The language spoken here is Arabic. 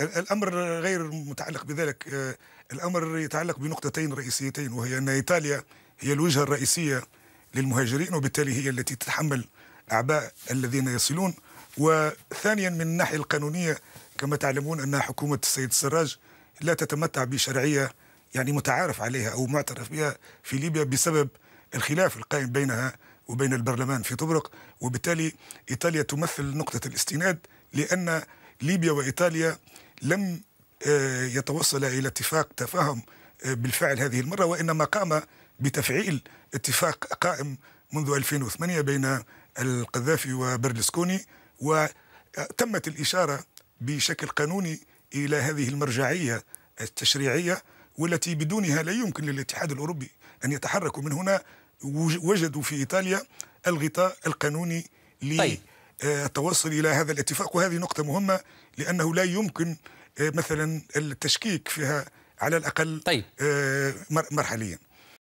الأمر غير متعلق بذلك آه، الأمر يتعلق بنقطتين رئيسيتين وهي أن إيطاليا هي الوجهة الرئيسية للمهاجرين وبالتالي هي التي تتحمل أعباء الذين يصلون وثانيا من الناحية القانونية كما تعلمون أن حكومة السيد السراج لا تتمتع بشرعية يعني متعارف عليها أو معترف بها في ليبيا بسبب الخلاف القائم بينها وبين البرلمان في طبرق وبالتالي إيطاليا تمثل نقطة الاستناد لأن ليبيا وإيطاليا لم آه، يتوصل إلى اتفاق تفاهم آه، بالفعل هذه المرة وإنما قام بتفعيل اتفاق قائم منذ 2008 بين القذافي وبرلسكوني وتمت الإشارة بشكل قانوني إلى هذه المرجعية التشريعية والتي بدونها لا يمكن للاتحاد الأوروبي أن يتحرك من هنا وجدوا في إيطاليا الغطاء القانوني طيب. آه، التوصل إلى هذا الاتفاق وهذه نقطة مهمة لأنه لا يمكن آه، مثلا التشكيك فيها على الأقل طيب. آه، مرحليا